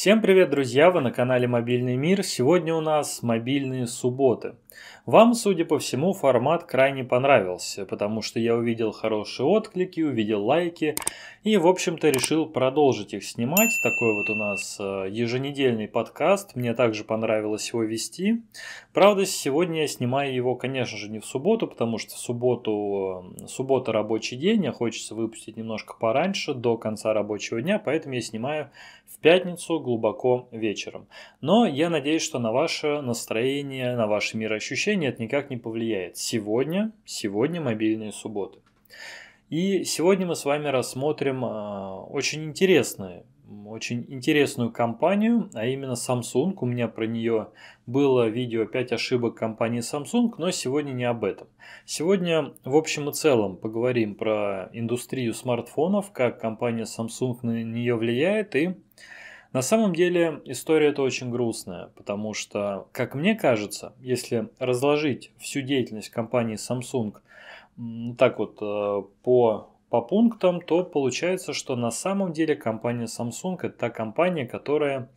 Всем привет, друзья! Вы на канале Мобильный мир. Сегодня у нас мобильные субботы. Вам, судя по всему, формат крайне понравился, потому что я увидел хорошие отклики, увидел лайки и, в общем-то, решил продолжить их снимать. Такой вот у нас э, еженедельный подкаст. Мне также понравилось его вести. Правда, сегодня я снимаю его, конечно же, не в субботу, потому что в субботу, э, суббота рабочий день, а хочется выпустить немножко пораньше, до конца рабочего дня, поэтому я снимаю пятницу глубоко вечером. Но я надеюсь, что на ваше настроение, на ваше мироощущение это никак не повлияет. Сегодня, сегодня мобильные субботы. И сегодня мы с вами рассмотрим а, очень интересные очень интересную компанию, а именно Samsung. У меня про нее было видео 5 ошибок компании Samsung, но сегодня не об этом. Сегодня в общем и целом поговорим про индустрию смартфонов, как компания Samsung на нее влияет и на самом деле история это очень грустная, потому что, как мне кажется, если разложить всю деятельность компании Samsung так вот э, по по пунктам, то получается, что на самом деле компания Samsung это та компания, которая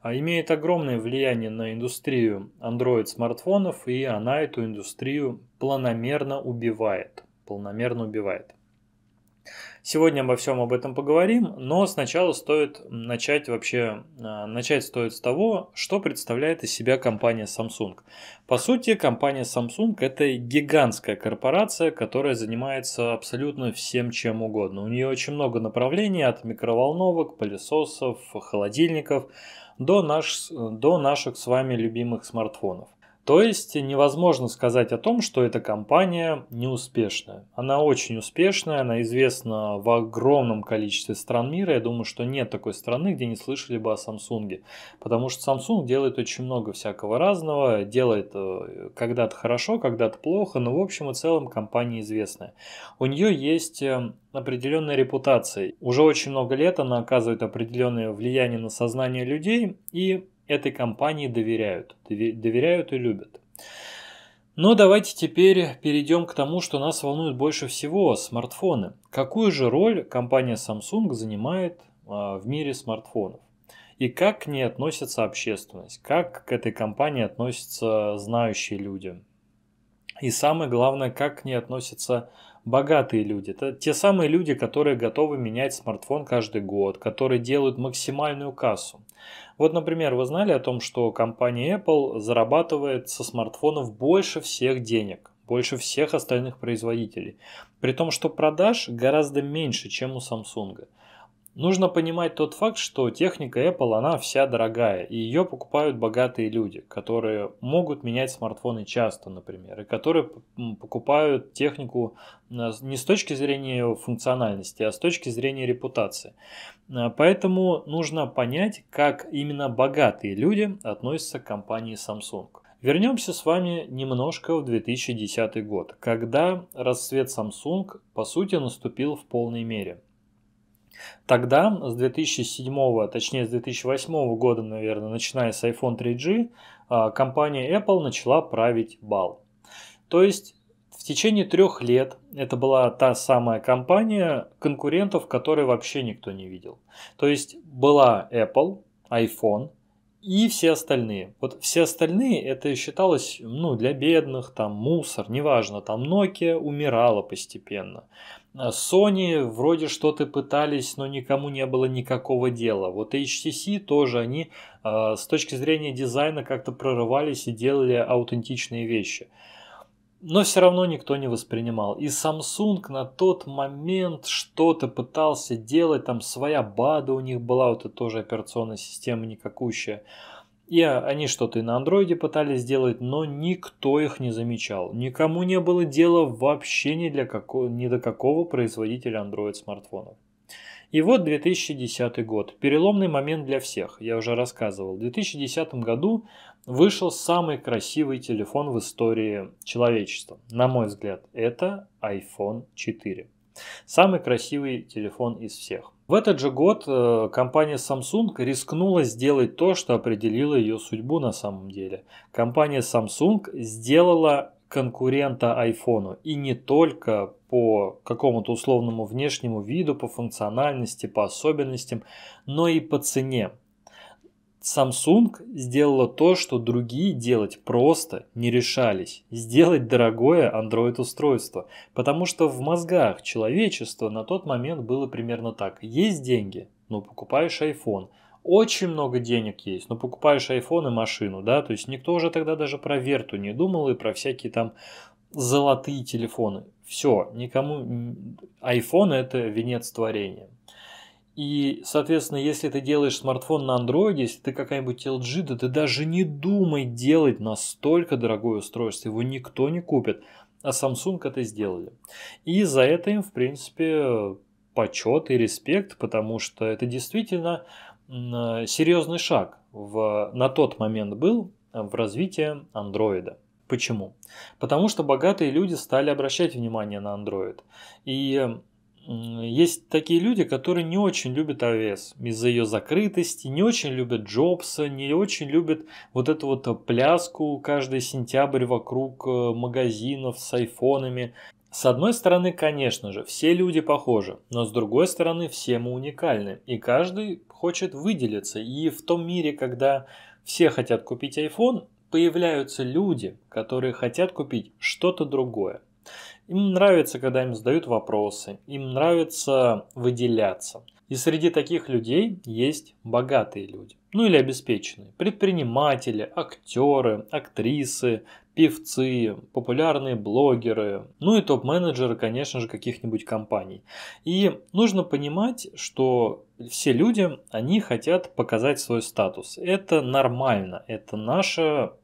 а, имеет огромное влияние на индустрию Android смартфонов, и она эту индустрию планомерно убивает. Планомерно убивает. Сегодня обо всем об этом поговорим, но сначала стоит начать вообще, а, начать стоит с того, что представляет из себя компания Samsung. По сути, компания Samsung это гигантская корпорация, которая занимается абсолютно всем чем угодно. У нее очень много направлений от микроволновок, пылесосов, холодильников до, наш, до наших с вами любимых смартфонов. То есть невозможно сказать о том, что эта компания неуспешная. Она очень успешная, она известна в огромном количестве стран мира. Я думаю, что нет такой страны, где не слышали бы о Samsung. Потому что Samsung делает очень много всякого разного. Делает э, когда-то хорошо, когда-то плохо, но в общем и целом компания известная. У нее есть э, определенная репутация. Уже очень много лет она оказывает определенное влияние на сознание людей и этой компании доверяют, доверяют и любят. Но давайте теперь перейдем к тому, что нас волнует больше всего – смартфоны. Какую же роль компания Samsung занимает а, в мире смартфонов? И как к ней относится общественность? Как к этой компании относятся знающие люди? И самое главное, как к ней относятся богатые люди. Это те самые люди, которые готовы менять смартфон каждый год, которые делают максимальную кассу. Вот, например, вы знали о том, что компания Apple зарабатывает со смартфонов больше всех денег, больше всех остальных производителей, при том, что продаж гораздо меньше, чем у Samsung. Нужно понимать тот факт, что техника Apple, она вся дорогая, и ее покупают богатые люди, которые могут менять смартфоны часто, например, и которые покупают технику а, не с точки зрения функциональности, а с точки зрения репутации. А, поэтому нужно понять, как именно богатые люди относятся к компании Samsung. Вернемся с вами немножко в 2010 год, когда расцвет Samsung по сути наступил в полной мере. Тогда с 2007, точнее с 2008 года, наверное, начиная с iPhone 3G, а, компания Apple начала править бал. То есть в течение трех лет это была та самая компания, конкурентов которой вообще никто не видел. То есть была Apple, iPhone, и все остальные. Вот все остальные это считалось, ну, для бедных, там, мусор, неважно, там, Nokia умирала постепенно. А Sony вроде что-то пытались, но никому не было никакого дела. Вот HTC тоже они а, с точки зрения дизайна как-то прорывались и делали аутентичные вещи но все равно никто не воспринимал. И Samsung на тот момент что-то пытался делать, там своя БАДа у них была, вот это тоже операционная система никакущая. И они что-то и на андроиде пытались сделать, но никто их не замечал. Никому не было дела вообще ни, для какого, ни до какого производителя Android смартфонов. И вот 2010 год. Переломный момент для всех, я уже рассказывал. В 2010 году вышел самый красивый телефон в истории человечества. На мой взгляд, это iPhone 4. Самый красивый телефон из всех. В этот же год э, компания Samsung рискнула сделать то, что определило ее судьбу на самом деле. Компания Samsung сделала конкурента iPhone. И не только по какому-то условному внешнему виду, по функциональности, по особенностям, но и по цене. Samsung сделала то, что другие делать просто не решались. Сделать дорогое Android-устройство. Потому что в мозгах человечества на тот момент было примерно так. Есть деньги, но ну, покупаешь iPhone – очень много денег есть, но покупаешь iPhone и машину, да, то есть никто уже тогда даже про Верту не думал и про всякие там золотые телефоны. Все, никому... iPhone это венец творения. И, соответственно, если ты делаешь смартфон на Android, если ты какая-нибудь LG, да ты даже не думай делать настолько дорогое устройство, его никто не купит. А Samsung это сделали. И за это им, в принципе, почет и респект, потому что это действительно Э, серьезный шаг в, на тот момент был в развитии андроида. Почему? Потому что богатые люди стали обращать внимание на Android. И есть такие люди, которые не очень любят iOS из-за ее закрытости, не очень любят Джобса, не очень любят вот эту вот э, пляску каждый сентябрь вокруг э, магазинов с айфонами. С одной стороны, конечно же, все люди похожи, но с другой стороны, все мы уникальны, и каждый хочет выделиться. И в том мире, когда все хотят купить iPhone, появляются люди, которые хотят купить что-то другое. Им нравится, когда им задают вопросы, им нравится выделяться. И среди таких людей есть богатые люди, ну или обеспеченные, предприниматели, актеры, актрисы, певцы, популярные блогеры, ну и топ-менеджеры, конечно же, каких-нибудь компаний. И нужно понимать, что все люди, они хотят показать свой статус. Это нормально, это наша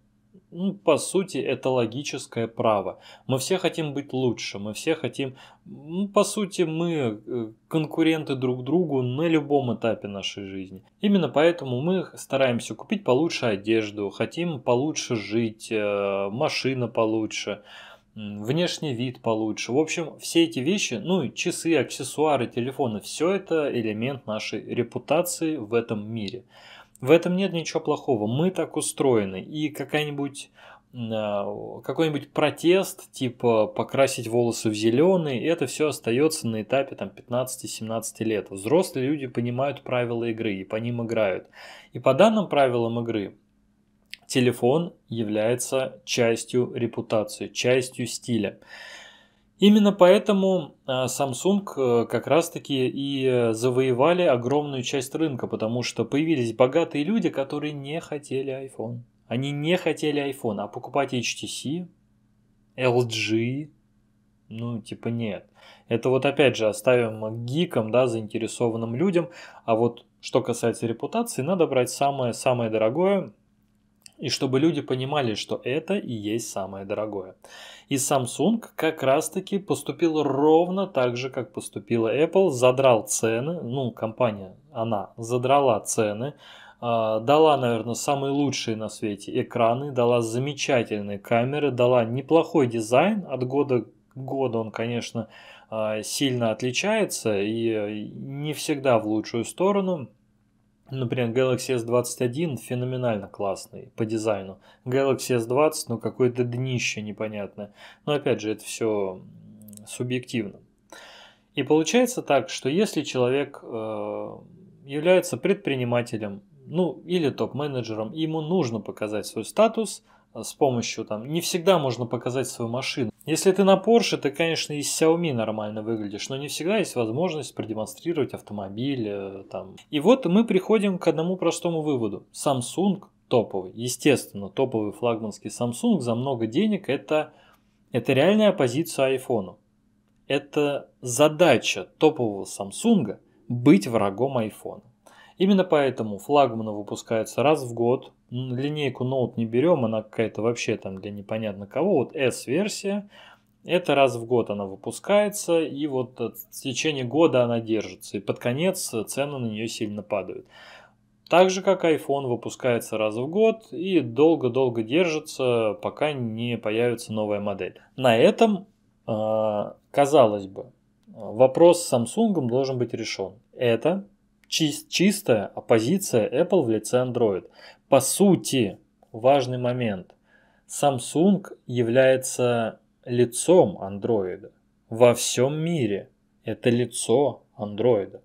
ну, по сути, это логическое право. Мы все хотим быть лучше, мы все хотим... Ну, по сути, мы э, конкуренты друг другу на любом этапе нашей жизни. Именно поэтому мы стараемся купить получше одежду, хотим получше жить, э, машина получше, внешний вид получше. В общем, все эти вещи, ну и часы, аксессуары, телефоны, все это элемент нашей репутации в этом мире. В этом нет ничего плохого. Мы так устроены. И какая-нибудь а, какой-нибудь протест, типа покрасить волосы в зеленый, это все остается на этапе там 15-17 лет. Взрослые люди понимают правила игры и по ним играют. И по данным правилам игры телефон является частью репутации, частью стиля. Именно поэтому а, Samsung э, как раз-таки и завоевали огромную часть рынка, потому что появились богатые люди, которые не хотели iPhone. Они не хотели iPhone, а покупать HTC, LG, ну, типа нет. Это вот опять же оставим гикам, да, заинтересованным людям. А вот что касается репутации, надо брать самое-самое дорогое, и чтобы люди понимали, что это и есть самое дорогое. И Samsung как раз-таки поступил ровно так же, как поступила Apple, задрал цены, ну, компания, она задрала цены, а, дала, наверное, самые лучшие на свете экраны, дала замечательные камеры, дала неплохой дизайн, от года к году он, конечно, а, сильно отличается э, и не всегда в лучшую сторону – Например, Galaxy S21 феноменально классный по дизайну. Galaxy S20, ну, какое-то днище непонятное. Но, опять же, это все субъективно. И получается так, что если человек э, является предпринимателем, ну, или топ-менеджером, ему нужно показать свой статус э, с помощью, там, не всегда можно показать свою машину, если ты на Porsche, ты, конечно, из Xiaomi нормально выглядишь, но не всегда есть возможность продемонстрировать автомобиль. Э, там. И вот мы приходим к одному простому выводу. Samsung топовый. Естественно, топовый флагманский Samsung за много денег – это, это реальная оппозиция iPhone. Это задача топового Samsung – быть врагом iPhone. Именно поэтому флагманы выпускаются раз в год. Линейку Note не берем, она какая-то вообще там для непонятно кого. Вот S-версия, это раз в год она выпускается, и вот э, в течение года она держится. И под конец э, цены на нее сильно падают. Так же, как iPhone выпускается раз в год и долго-долго держится, пока не появится новая модель. На этом, э, казалось бы, вопрос с Samsung должен быть решен. Это чистая оппозиция Apple в лице Android. По сути, важный момент. Samsung является лицом Android во всем мире. Это лицо Android.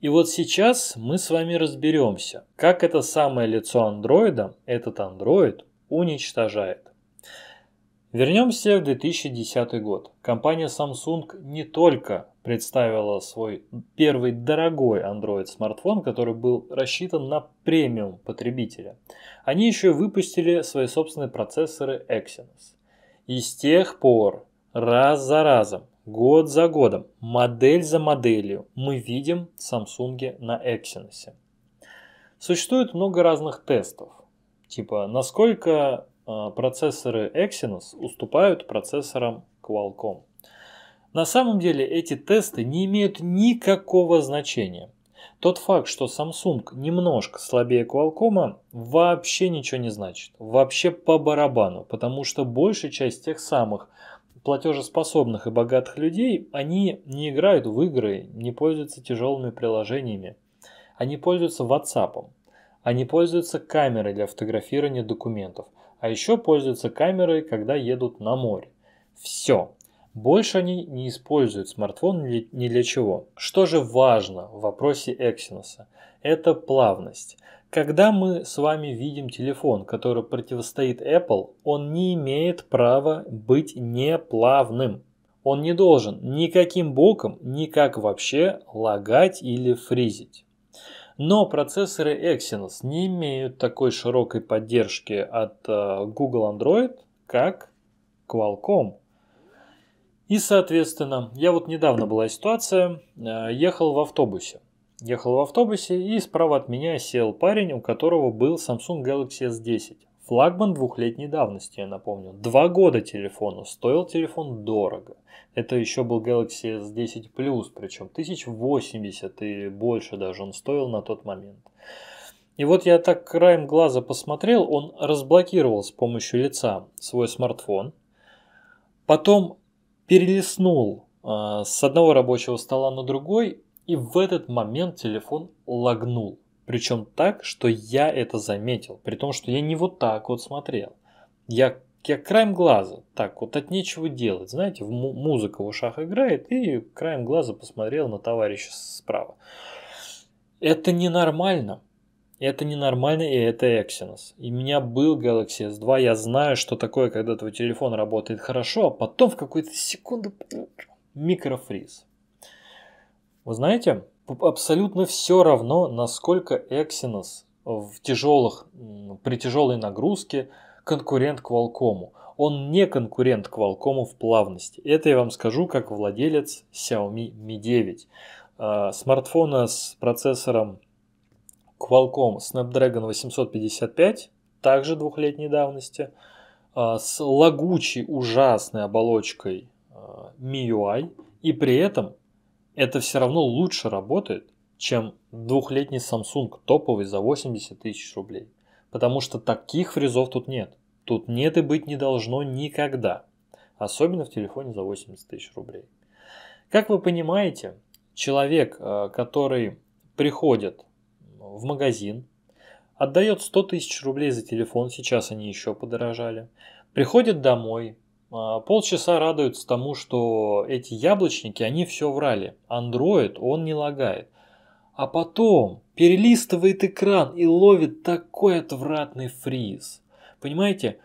И вот сейчас мы с вами разберемся, как это самое лицо андроида, этот Android, уничтожает. Вернемся в 2010 год. Компания Samsung не только представила свой первый дорогой Android смартфон, который был рассчитан на премиум потребителя. Они еще выпустили свои собственные процессоры Exynos. И с тех пор, раз за разом, год за годом, модель за моделью, мы видим Samsung на Exynos. Существует много разных тестов, типа насколько а, процессоры Exynos уступают процессорам Qualcomm. На самом деле эти тесты не имеют никакого значения. Тот факт, что Samsung немножко слабее Qualcomm, вообще ничего не значит. Вообще по барабану, потому что большая часть тех самых платежеспособных и богатых людей, они не играют в игры, не пользуются тяжелыми приложениями. Они пользуются WhatsApp, они пользуются камерой для фотографирования документов, а еще пользуются камерой, когда едут на море. Все. Больше они не используют смартфон ни для чего. Что же важно в вопросе Exynos? Это плавность. Когда мы с вами видим телефон, который противостоит Apple, он не имеет права быть неплавным. Он не должен никаким боком, никак вообще лагать или фризить. Но процессоры Exynos не имеют такой широкой поддержки от э, Google Android, как Qualcomm. И, соответственно, я вот недавно была ситуация, э, ехал в автобусе. Ехал в автобусе и справа от меня сел парень, у которого был Samsung Galaxy S10. Флагман двухлетней давности, я напомню. Два года телефону. Стоил телефон дорого. Это еще был Galaxy S10 Plus, причем 1080 и больше даже он стоил на тот момент. И вот я так краем глаза посмотрел, он разблокировал с помощью лица свой смартфон. Потом перелистнул э, с одного рабочего стола на другой, и в этот момент телефон лагнул. Причем так, что я это заметил, при том, что я не вот так вот смотрел. Я, я краем глаза, так вот от нечего делать, знаете, в музыка в ушах играет, и краем глаза посмотрел на товарища справа. Это ненормально. Это ненормально, и это Exynos. И у меня был Galaxy S2, я знаю, что такое, когда твой телефон работает хорошо, а потом в какую-то секунду микрофриз. Вы знаете, абсолютно все равно, насколько Exynos в тяжелых, при тяжелой нагрузке конкурент к Qualcomm. Он не конкурент к Qualcomm в плавности. Это я вам скажу как владелец Xiaomi Mi 9. А, смартфона с процессором Qualcomm Snapdragon 855, также двухлетней давности, а, с лагучей ужасной оболочкой а, MIUI, и при этом это все равно лучше работает, чем двухлетний Samsung топовый за 80 тысяч рублей. Потому что таких фризов тут нет. Тут нет и быть не должно никогда. Особенно в телефоне за 80 тысяч рублей. Как вы понимаете, человек, а, который приходит в магазин, отдает 100 тысяч рублей за телефон, сейчас они еще подорожали, приходит домой, а, полчаса радуется тому, что эти яблочники, они все врали. Android, он не лагает. А потом перелистывает экран и ловит такой отвратный фриз. Понимаете,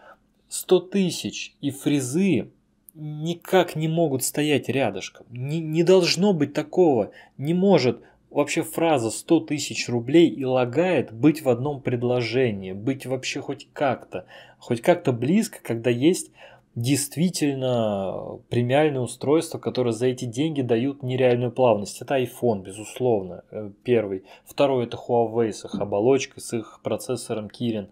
100 тысяч и фризы никак не могут стоять рядышком. Не, не должно быть такого. Не может вообще фраза 100 тысяч рублей и лагает быть в одном предложении, быть вообще хоть как-то, хоть как-то близко, когда есть действительно премиальное устройство, которое за эти деньги дают нереальную плавность. Это iPhone, безусловно, э, первый. Второй это Huawei с их оболочкой, с их процессором Kirin.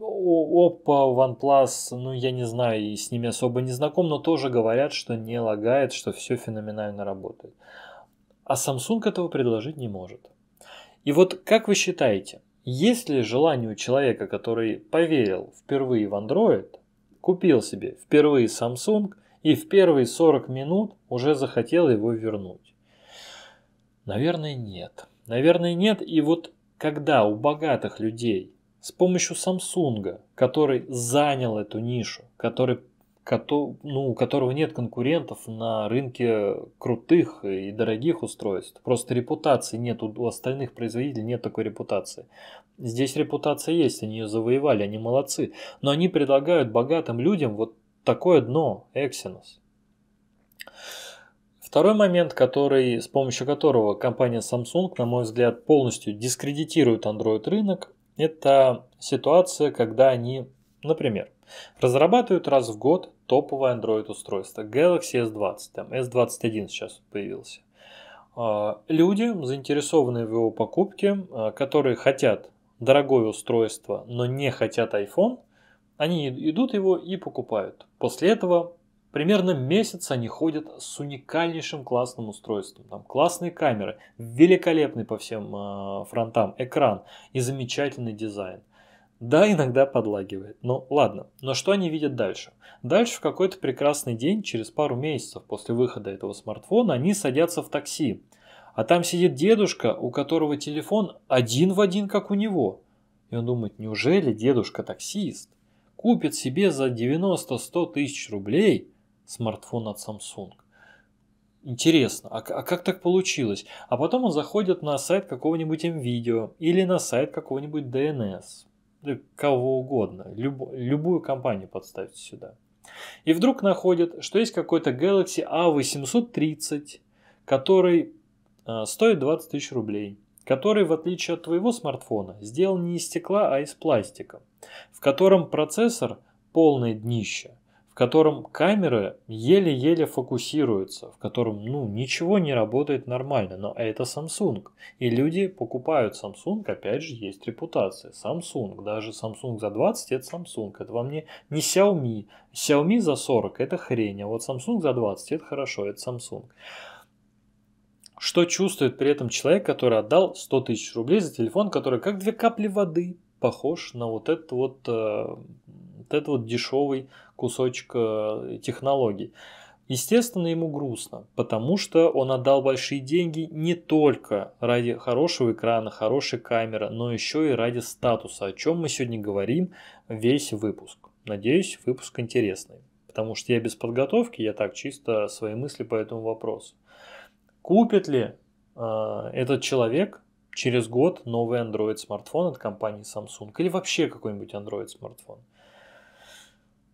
Oppo, OnePlus, ну я не знаю, и с ними особо не знаком, но тоже говорят, что не лагает, что все феноменально работает а Samsung этого предложить не может. И вот как вы считаете, есть ли желание у человека, который поверил впервые в Android, купил себе впервые Samsung и в первые 40 минут уже захотел его вернуть? Наверное, нет. Наверное, нет. И вот когда у богатых людей с помощью Samsung, который занял эту нишу, который ну, у которого нет конкурентов на рынке крутых и дорогих устройств. Просто репутации нет, у остальных производителей нет такой репутации. Здесь репутация есть, они ее завоевали, они молодцы. Но они предлагают богатым людям вот такое дно, Exynos. Второй момент, который, с помощью которого компания Samsung, на мой взгляд, полностью дискредитирует Android рынок, это ситуация, когда они, например, Разрабатывают раз в год топовое Android устройство Galaxy S20, там S21 сейчас появился. А, люди, заинтересованные в его покупке, а, которые хотят дорогое устройство, но не хотят iPhone, они идут его и покупают. После этого примерно месяц они ходят с уникальнейшим классным устройством. Там классные камеры, великолепный по всем а, фронтам экран и замечательный дизайн. Да, иногда подлагивает. Но ну, ладно, но что они видят дальше? Дальше в какой-то прекрасный день, через пару месяцев после выхода этого смартфона, они садятся в такси. А там сидит дедушка, у которого телефон один в один, как у него. И он думает, неужели дедушка таксист купит себе за 90-100 тысяч рублей смартфон от Samsung? Интересно, а, а как так получилось? А потом он заходит на сайт какого-нибудь MVideo или на сайт какого-нибудь DNS кого угодно, люб, любую компанию подставить сюда. И вдруг находят, что есть какой-то Galaxy A830, который э, стоит 20 тысяч рублей, который, в отличие от твоего смартфона, сделан не из стекла, а из пластика, в котором процессор полное днище – котором камера еле-еле фокусируется, в котором ну, ничего не работает нормально, но это Samsung. И люди покупают Samsung, опять же, есть репутация. Samsung, даже Samsung за 20 это Samsung, это вам не, не Xiaomi. Xiaomi за 40 это хрень, а вот Samsung за 20 это хорошо, это Samsung. Что чувствует при этом человек, который отдал 100 тысяч рублей за телефон, который как две капли воды похож на вот этот вот э, вот это вот дешевый кусочек э, технологий. Естественно, ему грустно, потому что он отдал большие деньги не только ради хорошего экрана, хорошей камеры, но еще и ради статуса, о чем мы сегодня говорим весь выпуск. Надеюсь, выпуск интересный, потому что я без подготовки, я так чисто свои мысли по этому вопросу. Купит ли э, этот человек через год новый Android смартфон от компании Samsung или вообще какой-нибудь Android смартфон?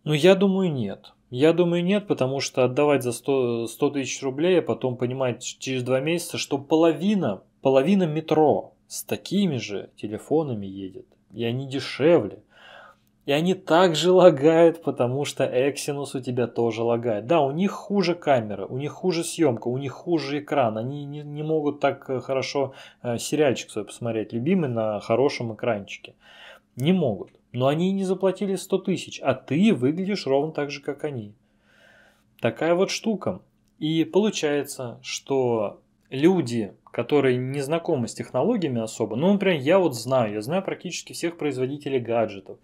Ну, я думаю, нет. Я думаю, нет, потому что отдавать за 100, тысяч рублей, а потом понимать через два месяца, что половина, половина метро с такими же телефонами едет, и они дешевле. И они также лагают, потому что Exynos у тебя тоже лагает. Да, у них хуже камера, у них хуже съемка, у них хуже экран. Они не, не могут так э, хорошо э, сериальчик свой посмотреть, любимый, на хорошем экранчике. Не могут. Но они не заплатили 100 тысяч, а ты выглядишь ровно так же, как они. Такая вот штука. И получается, что люди, которые не знакомы с технологиями особо, ну, например, я вот знаю, я знаю практически всех производителей гаджетов.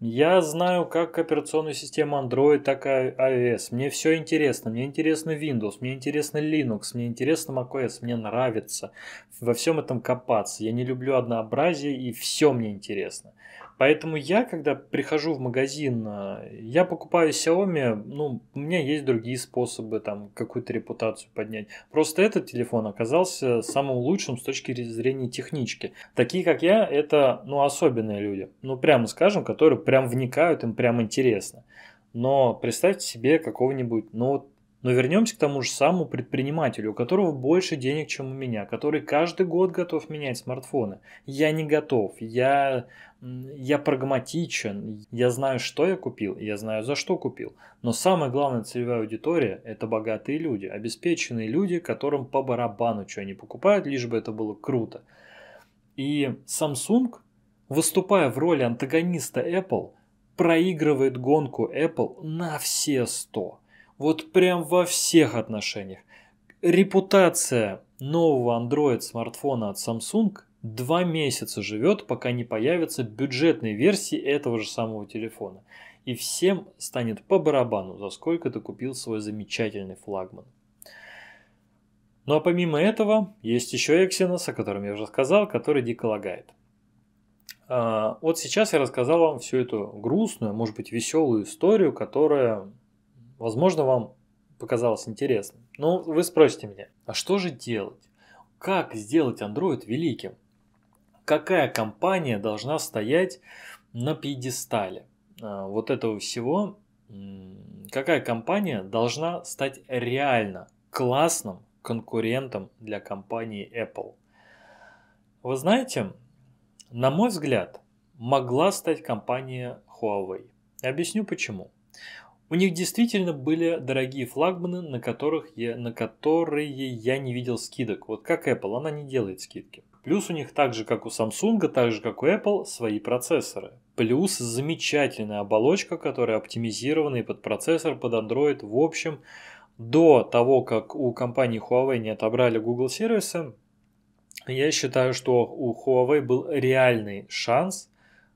Я знаю как операционную систему Android, так и iOS. Мне все интересно. Мне интересно Windows, мне интересно Linux, мне интересно macOS, мне нравится во всем этом копаться. Я не люблю однообразие, и все мне интересно. Поэтому я, когда прихожу в магазин, а, я покупаю Xiaomi, ну, у меня есть другие способы там какую-то репутацию поднять. Просто этот телефон оказался самым лучшим с точки зрения технички. Такие, как я, это, ну, особенные люди. Ну, прямо скажем, которые прям вникают, им прям интересно. Но представьте себе какого-нибудь, ну, но вернемся к тому же самому предпринимателю, у которого больше денег, чем у меня, который каждый год готов менять смартфоны. Я не готов, я, я прагматичен, я знаю, что я купил, я знаю, за что купил. Но самая главная целевая аудитория – это богатые люди, обеспеченные люди, которым по барабану что они покупают, лишь бы это было круто. И Samsung, выступая в роли антагониста Apple, проигрывает гонку Apple на все 100. Вот прям во всех отношениях. Репутация нового Android смартфона от Samsung два месяца живет, пока не появятся бюджетные версии этого же самого телефона. И всем станет по барабану, за сколько ты купил свой замечательный флагман. Ну а помимо этого, есть еще Exynos, о котором я уже сказал, который дико лагает. А, вот сейчас я рассказал вам всю эту грустную, может быть, веселую историю, которая возможно, вам показалось интересным. Но ну, вы спросите меня, а что же делать? Как сделать Android великим? Какая компания должна стоять на пьедестале а, вот этого всего? Какая компания должна стать реально классным конкурентом для компании Apple? Вы знаете, на мой взгляд, могла стать компания Huawei. Объясню почему. У них действительно были дорогие флагманы, на, которых я, на которые я не видел скидок. Вот как Apple, она не делает скидки. Плюс у них так же, как у Samsung, так же, как у Apple, свои процессоры. Плюс замечательная оболочка, которая оптимизирована и под процессор, под Android. В общем, до того, как у компании Huawei не отобрали Google сервисы, я считаю, что у Huawei был реальный шанс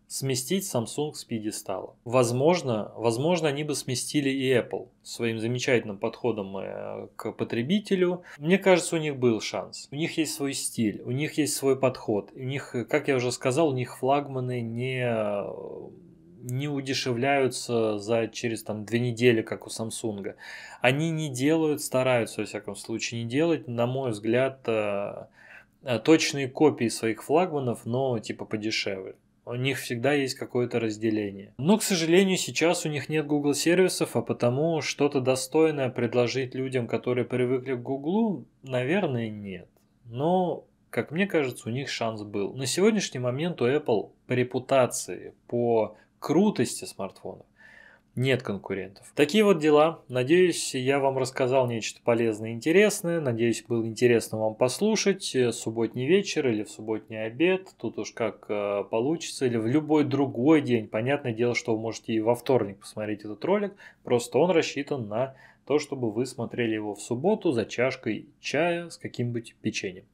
сместить Samsung с пьедестала. Возможно, возможно, они бы сместили и Apple своим замечательным подходом э, к потребителю. Мне кажется, у них был шанс. У них есть свой стиль, у них есть свой подход. У них, э, как я уже сказал, у них флагманы не э, не удешевляются за через там две недели, как у Samsung. Они не делают, стараются, во всяком случае, не делать, на мой взгляд, точные копии своих флагманов, но типа подешевле у них всегда есть какое-то разделение. Но, к сожалению, сейчас у них нет Google сервисов, а потому что-то достойное предложить людям, которые привыкли к Google, наверное, нет. Но, как мне кажется, у них шанс был. На сегодняшний момент у Apple по репутации, по крутости смартфонов нет конкурентов. Такие вот дела. Надеюсь, я вам рассказал нечто полезное и интересное. Надеюсь, было интересно вам послушать. Э, субботний вечер или в субботний обед. Тут уж как э, получится. Или в любой другой день. Понятное дело, что вы можете и во вторник посмотреть этот ролик. Просто он рассчитан на то, чтобы вы смотрели его в субботу за чашкой чая с каким-нибудь печеньем.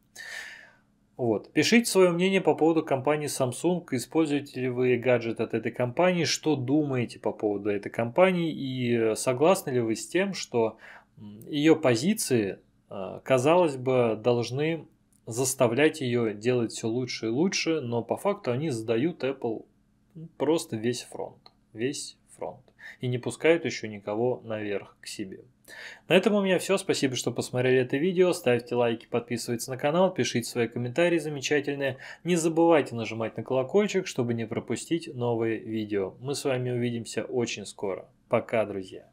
Вот. Пишите свое мнение по поводу компании Samsung, используете ли вы гаджет от этой компании, что думаете по поводу этой компании и э, согласны ли вы с тем, что ее позиции, э, казалось бы, должны заставлять ее делать все лучше и лучше, но по факту они задают Apple просто весь фронт, весь фронт и не пускают еще никого наверх к себе. На этом у меня все. Спасибо, что посмотрели это видео. Ставьте лайки, подписывайтесь на канал, пишите свои комментарии замечательные. Не забывайте нажимать на колокольчик, чтобы не пропустить новые видео. Мы с вами увидимся очень скоро. Пока, друзья.